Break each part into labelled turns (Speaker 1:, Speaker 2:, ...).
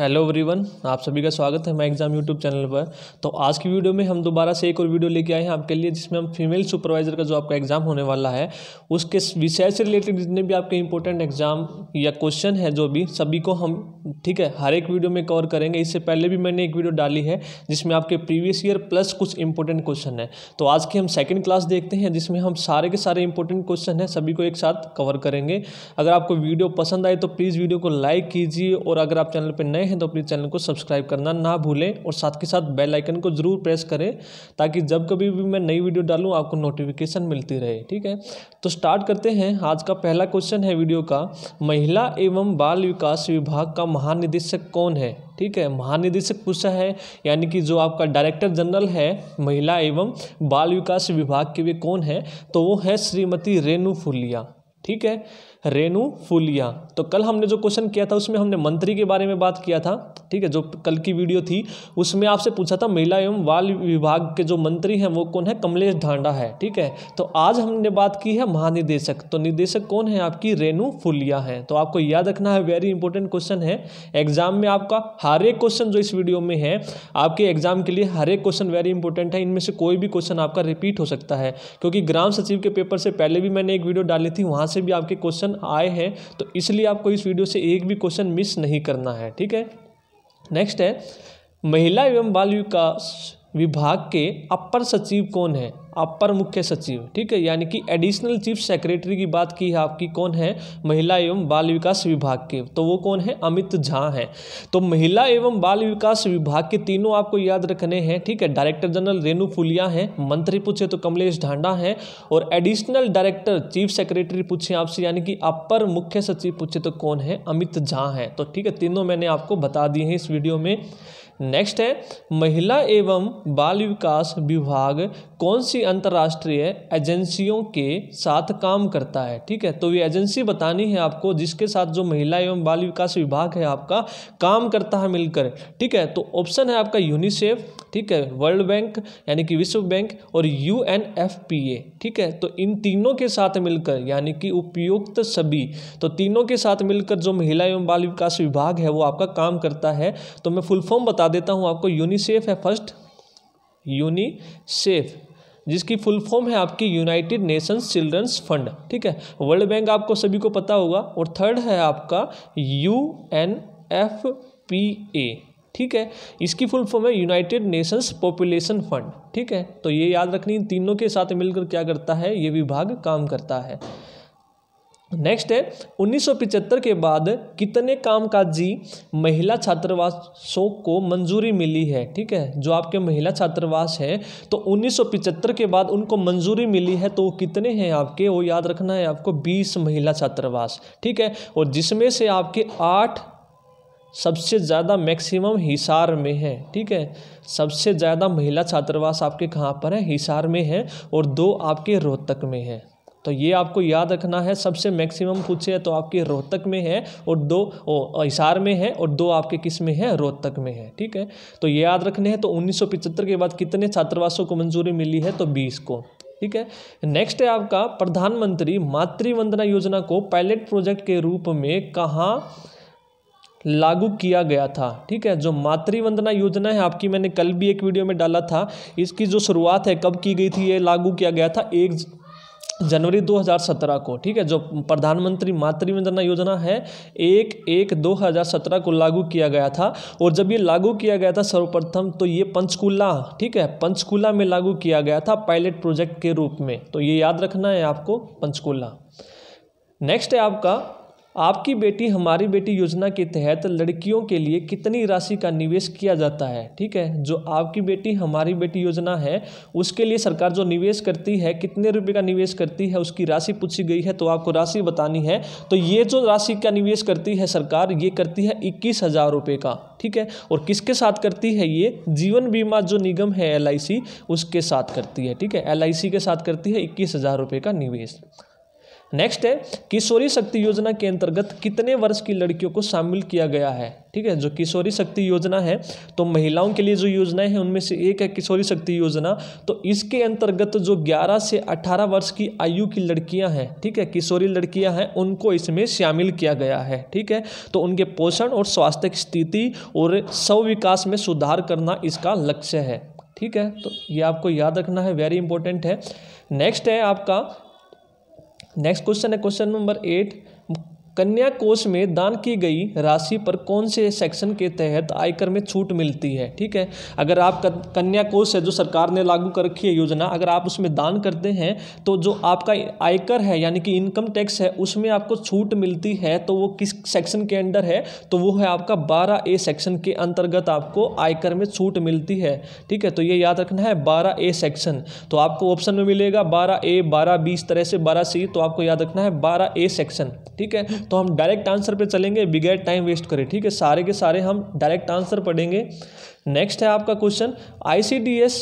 Speaker 1: hello everyone आप सभी का स्वागत है मैं एग्जाम यूट्यूब चैनल पर तो आज की वीडियो में हम दोबारा से एक और वीडियो लेके आए हैं आपके लिए जिसमें हम फीमेल सुपरवाइजर का जो आपका एग्ज़ाम होने वाला है उसके विषय से रिलेटेड जितने भी आपके इंपॉर्टेंट एग्जाम या क्वेश्चन है जो भी सभी को हम ठीक है हर एक वीडियो में कवर करेंगे इससे पहले भी मैंने एक वीडियो डाली है जिसमें आपके प्रीवियस ईयर प्लस कुछ इंपॉर्टेंट क्वेश्चन है तो आज की हम सेकेंड क्लास देखते हैं जिसमें हम सारे के सारे इंपॉर्टेंट क्वेश्चन हैं सभी को एक साथ कवर करेंगे अगर आपको वीडियो पसंद आए तो प्लीज़ वीडियो को लाइक कीजिए और अगर आप चैनल पर नए हैं तो अपने चैनल को सब्सक्राइब करना ना भूलें और साथ के साथ बेल आइकन को ज़रूर प्रेस करें ताकि जब कभी भी मैं नई वीडियो डालूं आपको नोटिफिकेशन मिलती रहे ठीक है तो स्टार्ट करते हैं आज का पहला क्वेश्चन है वीडियो का महिला एवं बाल विकास विभाग का महानिदेशक कौन है ठीक है महानिदेशक पूछा है यानी कि जो आपका डायरेक्टर जनरल है महिला एवं बाल विकास विभाग के वे कौन है तो वो है श्रीमती रेणु फुलिया ठीक है रेणु फुलिया तो कल हमने जो क्वेश्चन किया था उसमें हमने मंत्री के बारे में बात किया था ठीक है जो कल की वीडियो थी उसमें आपसे पूछा था महिला एवं बाल विभाग के जो मंत्री हैं वो कौन है कमलेश ढांडा है ठीक है तो आज हमने बात की है महानिदेशक तो निदेशक कौन है आपकी रेणु फुलिया है तो आपको याद रखना है वेरी इंपॉर्टेंट क्वेश्चन है एग्जाम में आपका हर एक क्वेश्चन जो इस वीडियो में है आपके एग्जाम के लिए हर एक क्वेश्चन वेरी इंपॉर्टेंट है इनमें से कोई भी क्वेश्चन आपका रिपीट हो सकता है क्योंकि ग्राम सचिव के पेपर से पहले भी मैंने एक वीडियो डाली थी वहाँ से भी आपके क्वेश्चन आए हैं तो इसलिए आपको इस वीडियो से एक भी क्वेश्चन मिस नहीं करना है ठीक है नेक्स्ट है महिला एवं बाल विकास विभाग के अपर सचिव कौन है अपर मुख्य सचिव ठीक है यानी कि एडिशनल चीफ सेक्रेटरी की बात की है आपकी कौन है महिला एवं बाल विकास विभाग के तो वो कौन है अमित झा हैं तो महिला एवं बाल विकास विभाग के तीनों आपको याद रखने हैं ठीक है डायरेक्टर जनरल रेणु फुलिया हैं मंत्री पूछे तो कमलेश ढांडा हैं और एडिशनल डायरेक्टर चीफ सेक्रेटरी पूछे आपसे यानी कि अपर मुख्य सचिव पूछे तो कौन है अमित झा हैं तो ठीक है तीनों मैंने आपको बता दिए हैं इस वीडियो में नेक्स्ट है महिला एवं बाल विकास विभाग कौन सी अंतर्राष्ट्रीय एजेंसियों के साथ काम करता है ठीक है तो ये एजेंसी बतानी है आपको जिसके साथ जो महिला एवं बाल विकास विभाग है आपका काम करता है मिलकर ठीक है तो ऑप्शन है आपका यूनिसेफ ठीक है वर्ल्ड बैंक यानी कि विश्व बैंक और यू ठीक है तो इन तीनों के साथ मिलकर यानी कि उपयुक्त सभी तो तीनों के साथ मिलकर जो महिला एवं बाल विकास विभाग है वो आपका काम करता है तो मैं फुल फॉर्म बता बता देता हूँ आपको यूनिसेफ है फर्स्ट यूनिसेफ जिसकी फुल फॉर्म है आपकी यूनाइटेड नेशंस चिल्ड्रंस फंड ठीक है वर्ल्ड बैंक आपको सभी को पता होगा और थर्ड है आपका U N F P A ठीक है इसकी फुल फॉर्म है यूनाइटेड नेशंस पॉपुलेशन फंड ठीक है तो ये याद रखनी तीनों के साथ मिलकर क्या करता है ये विभाग काम करता है नेक्स्ट है उन्नीस के बाद कितने कामकाजी महिला छात्रावासों को मंजूरी मिली है ठीक है जो आपके महिला छात्रावास हैं तो उन्नीस के बाद उनको मंजूरी मिली है तो वो कितने हैं आपके वो याद रखना है आपको 20 महिला छात्रावास ठीक है और जिसमें से आपके आठ सबसे ज़्यादा मैक्सिमम हिसार में है ठीक है सबसे ज़्यादा महिला छात्रावास आपके कहाँ पर है हिसार में है और दो आपके रोहतक में है तो ये आपको याद रखना है सबसे मैक्सिमम पूछे तो आपके रोहतक में है और दो हिसार में है और दो आपके किस में है रोहतक में है ठीक है तो ये याद रखने हैं तो उन्नीस के बाद कितने छात्रावासों को मंजूरी मिली है तो बीस को ठीक है नेक्स्ट है आपका प्रधानमंत्री मातृवंदना योजना को पायलट प्रोजेक्ट के रूप में कहाँ लागू किया गया था ठीक है जो मातृवंदना योजना है आपकी मैंने कल भी एक वीडियो में डाला था इसकी जो शुरुआत है कब की गई थी ये लागू किया गया था एक जनवरी 2017 को ठीक है जो प्रधानमंत्री मातृवंदना योजना है एक एक 2017 को लागू किया गया था और जब ये लागू किया गया था सर्वप्रथम तो ये पंचकूला ठीक है पंचकूला में लागू किया गया था पायलट प्रोजेक्ट के रूप में तो ये याद रखना है आपको पंचकूला नेक्स्ट है आपका आपकी बेटी हमारी बेटी योजना के तहत लड़कियों के लिए कितनी राशि का निवेश किया जाता है ठीक है जो आपकी बेटी हमारी बेटी योजना है उसके लिए सरकार जो निवेश करती है कितने रुपए का निवेश करती है उसकी राशि पूछी गई है तो आपको राशि बतानी है तो ये जो राशि का निवेश करती है सरकार ये करती है इक्कीस हज़ार रुपये का ठीक है और किसके साथ करती है ये जीवन बीमा जो निगम है एल उसके साथ करती है ठीक है एल के साथ करती है इक्कीस हज़ार रुपये का निवेश नेक्स्ट है किशोरी शक्ति योजना के अंतर्गत कितने वर्ष की लड़कियों को शामिल किया गया है ठीक है जो किशोरी शक्ति योजना है तो महिलाओं के लिए जो योजनाएं हैं उनमें से एक है किशोरी शक्ति योजना तो इसके अंतर्गत जो 11 से 18 वर्ष की आयु की लड़कियां हैं ठीक है किशोरी लड़कियां हैं उनको इसमें शामिल किया गया है ठीक है तो उनके पोषण और स्वास्थ्य की स्थिति और स्व विकास में सुधार करना इसका लक्ष्य है ठीक है तो ये आपको याद रखना है वेरी इंपॉर्टेंट है नेक्स्ट है आपका नेक्स्ट क्वेश्चन है क्वेश्चन नंबर एट कन्या कोष में दान की गई राशि पर कौन से सेक्शन के तहत आयकर में छूट मिलती है ठीक है अगर आप कन्या कोष है जो सरकार ने लागू कर रखी है योजना अगर आप उसमें दान करते हैं तो जो आपका आयकर है यानी कि इनकम टैक्स है उसमें आपको छूट मिलती है तो वो किस सेक्शन के अंडर है तो वो है आपका बारह ए सेक्शन के अंतर्गत आपको आयकर में छूट मिलती है ठीक है तो ये याद रखना है बारह ए सेक्शन तो आपको ऑप्शन में मिलेगा बारह ए बारह बी इस तरह से बारह सी तो आपको याद रखना है बारह ए सेक्शन ठीक है तो हम डायरेक्ट आंसर पे चलेंगे बिगैर टाइम वेस्ट करें ठीक है सारे के सारे हम डायरेक्ट आंसर पढ़ेंगे नेक्स्ट है आपका क्वेश्चन आईसीडीएस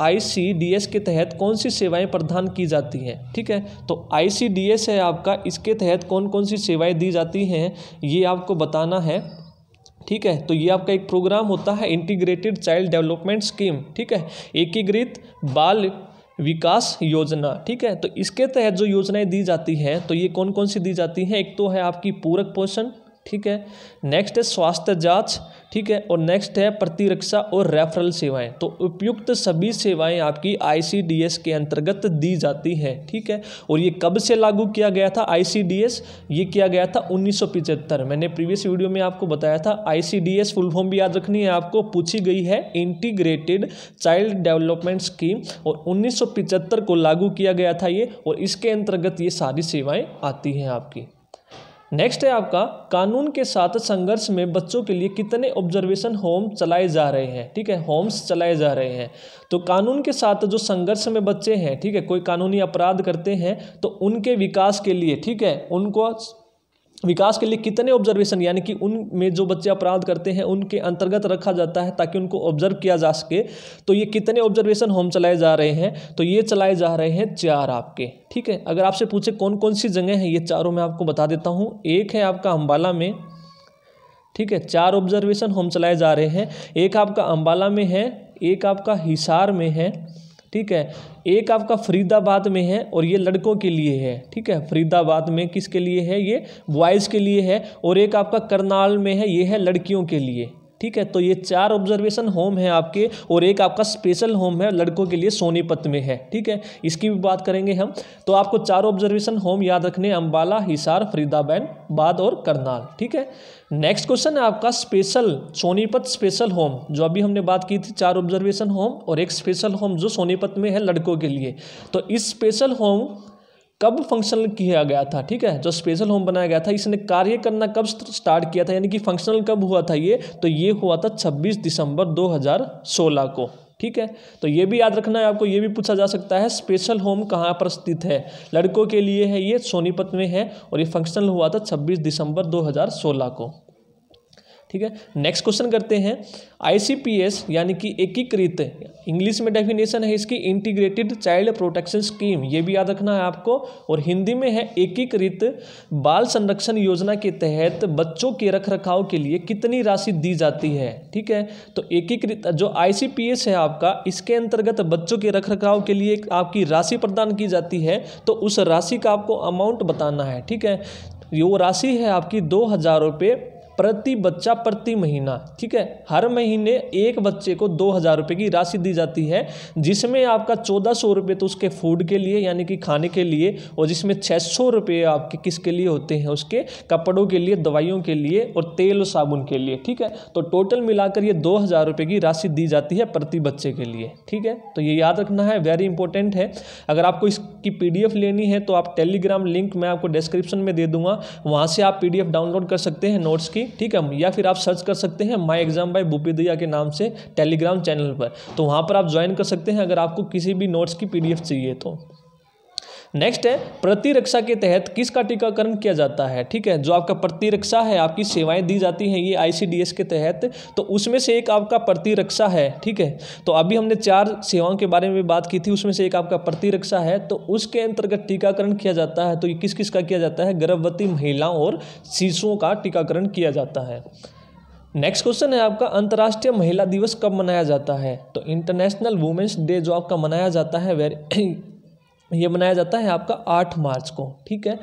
Speaker 1: आईसीडीएस के तहत कौन सी सेवाएं प्रदान की जाती हैं ठीक है तो आईसीडीएस है आपका इसके तहत कौन कौन सी सेवाएँ दी जाती हैं ये आपको बताना है ठीक है तो ये आपका एक प्रोग्राम होता है इंटीग्रेटेड चाइल्ड डेवलपमेंट स्कीम ठीक है एकीकृत बाल विकास योजना ठीक है तो इसके तहत जो योजनाएं दी जाती हैं तो ये कौन कौन सी दी जाती हैं एक तो है आपकी पूरक पोषण ठीक है नेक्स्ट है स्वास्थ्य जांच ठीक है और नेक्स्ट है प्रतिरक्षा और रेफरल सेवाएं तो उपयुक्त सभी सेवाएं आपकी आईसीडीएस के अंतर्गत दी जाती हैं ठीक है और ये कब से लागू किया गया था आईसीडीएस ये किया गया था उन्नीस मैंने प्रीवियस वीडियो में आपको बताया था आईसीडीएस फुल फॉर्म भी याद रखनी है आपको पूछी गई है इंटीग्रेटेड चाइल्ड डेवलपमेंट स्कीम और उन्नीस को लागू किया गया था ये और इसके अंतर्गत ये सारी सेवाएँ आती हैं आपकी नेक्स्ट है आपका कानून के साथ संघर्ष में बच्चों के लिए कितने ऑब्जर्वेशन होम चलाए जा रहे हैं ठीक है होम्स चलाए जा रहे हैं तो कानून के साथ जो संघर्ष में बच्चे हैं ठीक है कोई कानूनी अपराध करते हैं तो उनके विकास के लिए ठीक है उनको विकास के लिए कितने ऑब्जर्वेशन यानी कि उनमें जो बच्चे अपराध करते हैं उनके अंतर्गत रखा जाता है ताकि उनको ऑब्जर्व किया जा सके तो ये कितने ऑब्जर्वेशन होम चलाए जा रहे हैं तो ये चलाए जा रहे हैं चार आपके ठीक है अगर आपसे पूछे कौन कौन सी जगह है ये चारों मैं आपको बता देता हूँ एक है आपका अम्बाला में ठीक है चार ऑब्जर्वेशन होम चलाए जा रहे हैं एक आपका अम्बाला में है एक आपका हिसार में है ठीक है एक आपका फरीदाबाद में है और ये लड़कों के लिए है ठीक है फरीदाबाद में किसके लिए है ये बॉयज़ के लिए है और एक आपका करनाल में है ये है लड़कियों के लिए ठीक है तो ये चार ऑब्जर्वेशन होम है आपके और एक आपका स्पेशल होम है लड़कों के लिए सोनीपत में है ठीक है इसकी भी बात करेंगे हम तो आपको चार ऑब्जर्वेशन होम याद रखने अम्बाला हिसार फरीदाबाद बाद और करनाल ठीक है नेक्स्ट क्वेश्चन है आपका स्पेशल सोनीपत स्पेशल होम जो अभी हमने बात की थी चार ऑब्जर्वेशन होम और एक स्पेशल होम जो सोनीपत में है लड़कों के लिए तो इस स्पेशल होम कब फंक्शनल किया गया था ठीक है जो स्पेशल होम बनाया गया था इसने कार्य करना कब स्टार्ट किया था यानी कि फंक्शनल कब हुआ था ये तो ये हुआ था 26 दिसंबर 2016 को ठीक है तो ये भी याद रखना है आपको ये भी पूछा जा सकता है स्पेशल होम कहाँ पर स्थित है लड़कों के लिए है ये सोनीपत में है और ये फंक्शनल हुआ था छब्बीस दिसंबर दो को ठीक है नेक्स्ट क्वेश्चन करते हैं आईसीपीएस यानी कि एकीकृत इंग्लिश में डेफिनेशन है इसकी इंटीग्रेटेड चाइल्ड प्रोटेक्शन स्कीम ये भी याद रखना है आपको और हिंदी में है एकीकृत बाल संरक्षण योजना के तहत बच्चों के रख रखाव के लिए कितनी राशि दी जाती है ठीक है तो एकीकृत जो आईसीपीएस है आपका इसके अंतर्गत बच्चों के रख रखाव के लिए आपकी राशि प्रदान की जाती है तो उस राशि का आपको अमाउंट बताना है ठीक है वो राशि है आपकी दो हज़ार रुपये प्रति बच्चा प्रति महीना ठीक है हर महीने एक बच्चे को दो हज़ार रुपये की राशि दी जाती है जिसमें आपका चौदह सौ रुपये तो उसके फूड के लिए यानी कि खाने के लिए और जिसमें छः सौ रुपये आपके किसके लिए होते हैं उसके कपड़ों के लिए दवाइयों के लिए और तेल और साबुन के लिए ठीक है तो टोटल मिलाकर ये दो हज़ार रुपये की राशि दी जाती है प्रति बच्चे के लिए ठीक है तो ये याद रखना है वेरी इंपॉर्टेंट है अगर आपको इसकी पी लेनी है तो आप टेलीग्राम लिंक मैं आपको डिस्क्रिप्शन में दे दूंगा वहाँ से आप पी डाउनलोड कर सकते हैं नोट्स की ठीक है या फिर आप सर्च कर सकते हैं my exam by Bhupi Dahiya के नाम से टेलीग्राम चैनल पर तो वहाँ पर आप ज्वाइन कर सकते हैं अगर आपको किसी भी नोट्स की पी चाहिए तो नेक्स्ट है प्रतिरक्षा के तहत किसका टीकाकरण किया जाता है ठीक है जो आपका प्रतिरक्षा है आपकी सेवाएं दी जाती हैं ये आईसीडीएस के तहत तो उसमें से एक आपका प्रतिरक्षा है ठीक है तो अभी हमने चार सेवाओं के बारे में बात की थी उसमें से एक आपका प्रतिरक्षा है तो उसके अंतर्गत टीकाकरण किया जाता है तो ये किस किस का किया जाता है गर्भवती महिलाओं और शिशुओं का टीकाकरण किया जाता है नेक्स्ट क्वेश्चन है आपका अंतर्राष्ट्रीय महिला दिवस कब मनाया जाता है तो इंटरनेशनल वुमेंस डे जो आपका मनाया जाता है वेर ये मनाया जाता है आपका आठ मार्च को ठीक है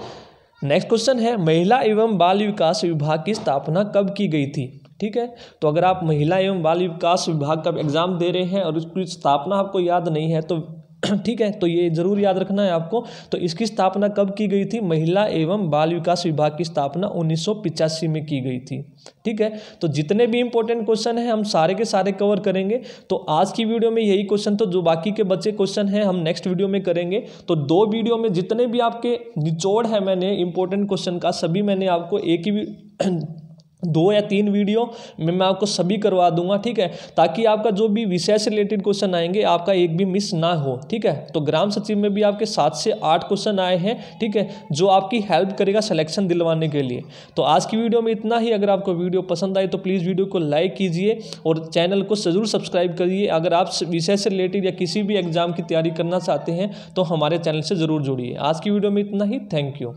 Speaker 1: नेक्स्ट क्वेश्चन है महिला एवं बाल विकास विभाग की स्थापना कब की गई थी ठीक है तो अगर आप महिला एवं बाल विकास विभाग का एग्जाम दे रहे हैं और उसकी स्थापना आपको याद नहीं है तो ठीक है तो ये जरूर याद रखना है आपको तो इसकी स्थापना कब की गई थी महिला एवं बाल विकास विभाग की स्थापना उन्नीस में की गई थी ठीक है तो जितने भी इंपॉर्टेंट क्वेश्चन हैं हम सारे के सारे कवर करेंगे तो आज की वीडियो में यही क्वेश्चन तो जो बाकी के बचे क्वेश्चन हैं हम नेक्स्ट वीडियो में करेंगे तो दो वीडियो में जितने भी आपके निचोड़ है मैंने इंपॉर्टेंट क्वेश्चन का सभी मैंने आपको एक ही दो या तीन वीडियो में मैं आपको सभी करवा दूंगा ठीक है ताकि आपका जो भी विषय से रिलेटेड क्वेश्चन आएंगे आपका एक भी मिस ना हो ठीक है तो ग्राम सचिव में भी आपके सात से आठ क्वेश्चन आए हैं ठीक है जो आपकी हेल्प करेगा सिलेक्शन दिलवाने के लिए तो आज की वीडियो में इतना ही अगर आपको वीडियो पसंद आए तो प्लीज़ वीडियो को लाइक कीजिए और चैनल को ज़रूर सब्सक्राइब करिए अगर आप विषय से रिलेटेड या किसी भी एग्ज़ाम की तैयारी करना चाहते हैं तो हमारे चैनल से ज़रूर जुड़िए आज की वीडियो में इतना ही थैंक यू